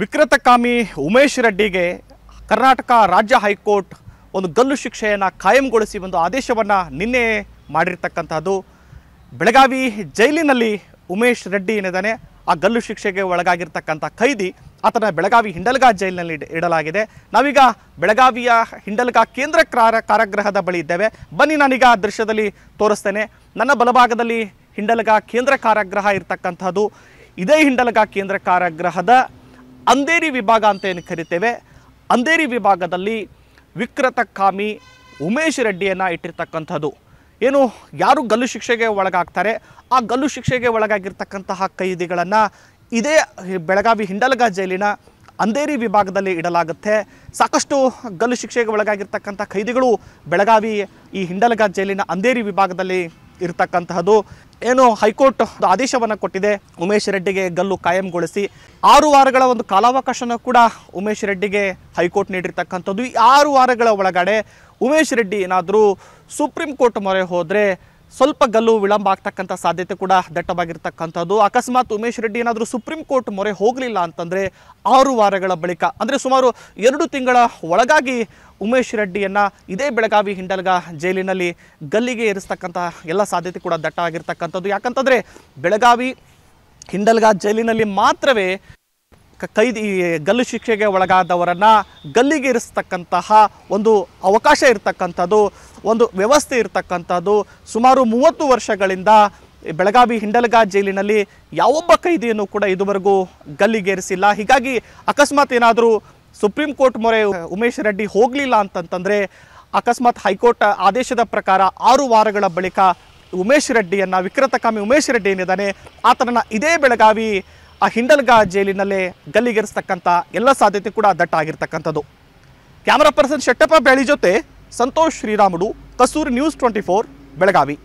ವಿಕೃತಕಾಮಿ ಉಮೇಶ್ ರೆಡ್ಡಿಗೆ ಕರ್ನಾಟಕ ರಾಜ್ಯ ಹೈಕೋರ್ಟ್ ಒಂದು ಗಲ್ಲು ಶಿಕ್ಷೆಯನ್ನು ಕಾಯಂಗೊಳಿಸಿ ಒಂದು ಆದೇಶವನ್ನು ನಿನ್ನೆ ಮಾಡಿರ್ತಕ್ಕಂಥದ್ದು ಬೆಳಗಾವಿ ಜೈಲಿನಲ್ಲಿ ಉಮೇಶ್ ರೆಡ್ಡಿ ಏನಿದ್ದಾನೆ ಆ ಗಲ್ಲು ಶಿಕ್ಷೆಗೆ ಒಳಗಾಗಿರ್ತಕ್ಕಂಥ ಖೈದಿ ಆತನ ಬೆಳಗಾವಿ ಹಿಂಡಲ್ಗಾ ಜೈಲಿನಲ್ಲಿ ಇಡಲಾಗಿದೆ ನಾವೀಗ ಬೆಳಗಾವಿಯ ಹಿಂಡಲ್ಗಾ ಕೇಂದ್ರ ಕಾರ ಕಾರಾಗೃಹದ ಬಳಿ ಇದ್ದೇವೆ ಬನ್ನಿ ನಾನೀಗ ಆ ದೃಶ್ಯದಲ್ಲಿ ತೋರಿಸ್ತೇನೆ ನನ್ನ ಬಲಭಾಗದಲ್ಲಿ ಹಿಂಡಲ್ಗಾ ಕೇಂದ್ರ ಕಾರಾಗೃಹ ಇರತಕ್ಕಂಥದ್ದು ಇದೇ ಹಿಂಡಲ್ಗಾ ಕೇಂದ್ರ ಕಾರಾಗೃಹದ ಅಂದೇರಿ ವಿಭಾಗ ಅಂತ ಏನು ಕರಿತೇವೆ ಅಂದೇರಿ ವಿಭಾಗದಲ್ಲಿ ಕಾಮಿ ಉಮೇಶ್ ರೆಡ್ಡಿಯನ್ನು ಇಟ್ಟಿರ್ತಕ್ಕಂಥದ್ದು ಏನು ಯಾರು ಗಲ್ಲು ಶಿಕ್ಷೆಗೆ ಒಳಗಾಗ್ತಾರೆ ಆ ಗಲ್ಲು ಶಿಕ್ಷೆಗೆ ಒಳಗಾಗಿರ್ತಕ್ಕಂತಹ ಕೈದಿಗಳನ್ನು ಇದೇ ಬೆಳಗಾವಿ ಹಿಂಡಲಗ ಜೈಲಿನ ಅಂದೇರಿ ವಿಭಾಗದಲ್ಲಿ ಇಡಲಾಗುತ್ತೆ ಸಾಕಷ್ಟು ಗಲ್ಲು ಶಿಕ್ಷೆಗೆ ಒಳಗಾಗಿರ್ತಕ್ಕಂಥ ಖೈದಿಗಳು ಬೆಳಗಾವಿ ಈ ಹಿಂಡಲಗ ಜೈಲಿನ ಅಂದೇರಿ ವಿಭಾಗದಲ್ಲಿ ಇರತಕ್ಕಂತಹದ್ದು ಏನು ಹೈಕೋರ್ಟ್ ಆದೇಶವನ್ನು ಕೊಟ್ಟಿದೆ ಉಮೇಶ್ ರೆಡ್ಡಿಗೆ ಗಲ್ಲು ಕಾಯಂಗೊಳಿಸಿ ಆರು ವಾರಗಳ ಒಂದು ಕಾಲಾವಕಾಶನ ಕೂಡ ಉಮೇಶ್ ರೆಡ್ಡಿಗೆ ಹೈಕೋರ್ಟ್ ನೀಡಿರ್ತಕ್ಕಂಥದ್ದು ಈ ಆರು ವಾರಗಳ ಒಳಗಡೆ ಉಮೇಶ್ ರೆಡ್ಡಿ ಏನಾದರೂ ಸುಪ್ರೀಂ ಕೋರ್ಟ್ ಮೊರೆ ಹೋದರೆ ಸ್ವಲ್ಪ ಗಲ್ಲು ವಿಳಂಬ ಆಗ್ತಕ್ಕಂಥ ಸಾಧ್ಯತೆ ಕೂಡ ದಟ್ಟವಾಗಿರ್ತಕ್ಕಂಥದ್ದು ಅಕಸ್ಮಾತ್ ಉಮೇಶ್ ರೆಡ್ಡಿ ಏನಾದರೂ ಸುಪ್ರೀಂ ಕೋರ್ಟ್ ಮೊರೆ ಹೋಗಲಿಲ್ಲ ಅಂತಂದರೆ ಆರು ವಾರಗಳ ಬಳಿಕ ಅಂದರೆ ಸುಮಾರು ಎರಡು ತಿಂಗಳ ಒಳಗಾಗಿ ಉಮೇಶ್ ರೆಡ್ಡಿಯನ್ನು ಇದೇ ಬೆಳಗಾವಿ ಹಿಂಡಲ್ಗ ಜೈಲಿನಲ್ಲಿ ಗಲ್ಲಿಗೆ ಏರಿಸ್ತಕ್ಕಂಥ ಎಲ್ಲ ಸಾಧ್ಯತೆ ಕೂಡ ದಟ್ಟ ಆಗಿರ್ತಕ್ಕಂಥದ್ದು ಯಾಕಂತಂದರೆ ಬೆಳಗಾವಿ ಹಿಂಡಲ್ಗ ಜೈಲಿನಲ್ಲಿ ಮಾತ್ರವೇ ಕೈದಿ ಗಲ್ಲು ಶಿಕ್ಷೆಗೆ ಒಳಗಾದವರನ್ನು ಗಲ್ಲಿಗೆ ಇರಿಸ್ತಕ್ಕಂತಹ ಒಂದು ಅವಕಾಶ ಇರತಕ್ಕಂಥದ್ದು ಒಂದು ವ್ಯವಸ್ಥೆ ಇರತಕ್ಕಂಥದ್ದು ಸುಮಾರು ಮೂವತ್ತು ವರ್ಷಗಳಿಂದ ಬೆಳಗಾವಿ ಹಿಂಡಲಗಾ ಜೈಲಿನಲ್ಲಿ ಯಾವೊಬ್ಬ ಕೈದಿಯನ್ನು ಕೂಡ ಇದುವರೆಗೂ ಗಲ್ಲಿಗೇರಿಸಿಲ್ಲ ಹೀಗಾಗಿ ಅಕಸ್ಮಾತ್ ಏನಾದರೂ ಸುಪ್ರೀಂ ಕೋರ್ಟ್ ಮೊರೆ ಉಮೇಶ್ ರೆಡ್ಡಿ ಹೋಗಲಿಲ್ಲ ಅಂತಂತಂದರೆ ಅಕಸ್ಮಾತ್ ಹೈಕೋರ್ಟ್ ಆದೇಶದ ಪ್ರಕಾರ ಆರು ವಾರಗಳ ಬಳಿಕ ಉಮೇಶ್ ರೆಡ್ಡಿಯನ್ನು ವಿಕ್ರತಕಾಮಿ ಉಮೇಶ್ ರೆಡ್ಡಿ ಏನಿದ್ದಾನೆ ಆತನನ್ನು ಇದೇ ಬೆಳಗಾವಿ ಆ ಹಿಂಡಲ್ಗಾ ಜೈಲಿನಲ್ಲೇ ಗಲ್ಲಿಗೇರಿಸ್ತಕ್ಕಂಥ ಎಲ್ಲ ಸಾಧ್ಯತೆ ಕೂಡ ಆಗಿರ್ತಕ್ಕಂಥದ್ದು ಕ್ಯಾಮರಾ ಪರ್ಸನ್ ಶೆಟ್ಟಪ್ಪ ಬೆಳಿ ಜೊತೆ ಸಂತೋಷ್ ಶ್ರೀರಾಮುಡು ಕಸೂರಿ ನ್ಯೂಸ್ ಟ್ವೆಂಟಿ ಬೆಳಗಾವಿ